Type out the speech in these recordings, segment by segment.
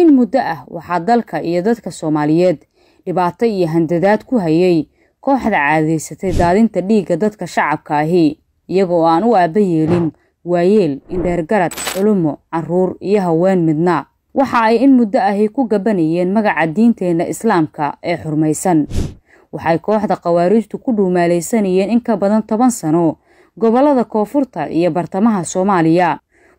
in muddo ah waxaa dalka iyo dadka soomaaliyeed dhibaato iyo handadaad ku hayay kooxda caadaysatay daadinta dhiigga dadka shacabka ahi iyagoo aan u aabba yeelin waayeel indheergarad culumo caruur iyo haween midna waxa ay in muddo ahi ku gabanayeen magaca diinteenna islaamka ee xurmaysan waxay kooxda khawaariijtu ku dhuumaalaysanayeen in ka badan toban sano gobollada koonfurta iyo bartamaha soomaaliya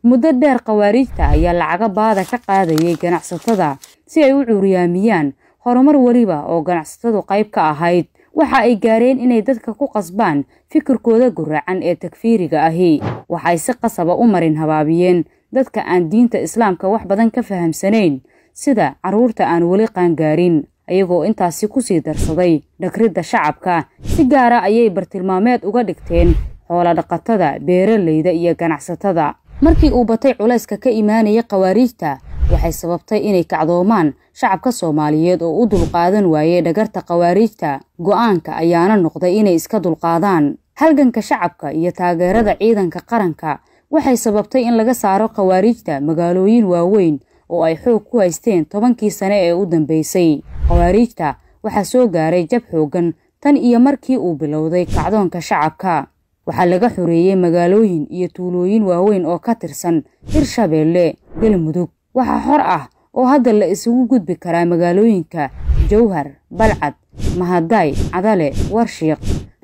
muddo dheer khawaariijta ayaa lacaga baada ka qaadayay ganacsatada si ay u cuuriyaamiyaan horumar weliba oo ganacsatadu qayb ka ahayd waxa ay gaareen inay dadka ku qasbaan fikirkooda guracan ee tagfiiriga ahi waxay si qasaba ah u marin habaabiyeen dadka aan diinta islaamka wax badan ka fahamsanayn sida carruurta aan weli qaangaarin ayagoo intaasi ku sii darsaday dhagridda shacabka si gaara ayay bartilmaameed uga dhigteen xoolo dhaqatada beeralayda iyo ganacsatada markii uu batay culayska ka imaanaya khawaariijta waxay sababtay inay kacdoomaan shacabka soomaaliyeed oo u dulqaadan waayey dhagarta khawaariijta go'aanka ayaana noqday inay iska dulqaadaan halganka shacabka iyo taageerada ciidanka qaranka waxay sababtay in laga saaro khawaariijta magaalooyin waaweyn oo ay xoog ku haysteen tobankii sane ee u dambeysay khawaariijta waxaa soo gaaray jab xooggan tan iyo markii uu bilowday kacdoonka shacabka waxaa laga xoreeyey magaalooyin iyo tuulooyin waaweyn oo ka tirsan hirshabeelle galmudug waxaa xor ah oo hadda la isugu gudbi karaa magaalooyinka jowhar balcad mahadaay cadale warshiiq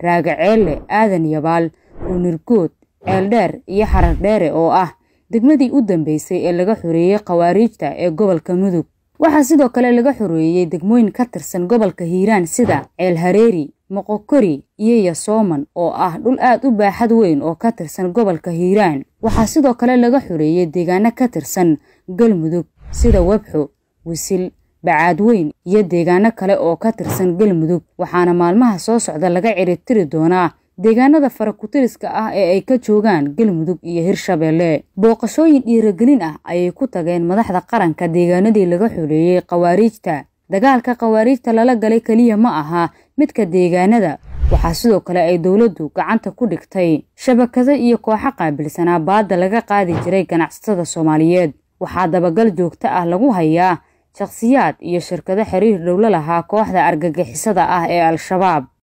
raagaceelle aadan yabaal runirgood ceeldheer iyo xarardheere oo ah degmadii u dambeysay ee laga xoreeyey khawaariijta ee gobolka mudug waxaa sidoo kale laga xoreeyey degmooyin ka tirsan gobolka hiiraan sida ceel hareeri moqokori iyo yasooman oo ah dhul aad u baaxad weyn oo ka tirsan gobolka hiiraan waxaa sidoo kale laga xoreeyey deegaano ka tirsan galmudug sida webxo wisil bacaadweyn iyo deegaano kale oo ka tirsan galmudug waxaana maalmaha soo socda laga ciritiri doonaa deegaanada farakutiriska ah ee ay ka joogaan galmudug iyo hirshabeelle booqashooyin dhiiragelin ah ayay ku tageen madaxda qaranka deegaanadii laga xoreeyey khawaariijta dagaalka khawaariijta lala galay keliya ma aha midka deegaanada waxaa sidoo kale ay dowladdu gacanta ku dhigtay shabakado iyo kooxo qaabilsanaa baadda laga qaadi jiray ganacsatada soomaaliyeed waxaa dabagal joogto ah lagu hayaa shakhsiyaad iyo shirkado xiriir dhowlo lahaa kooxda argagixisada ah ee al-shabaab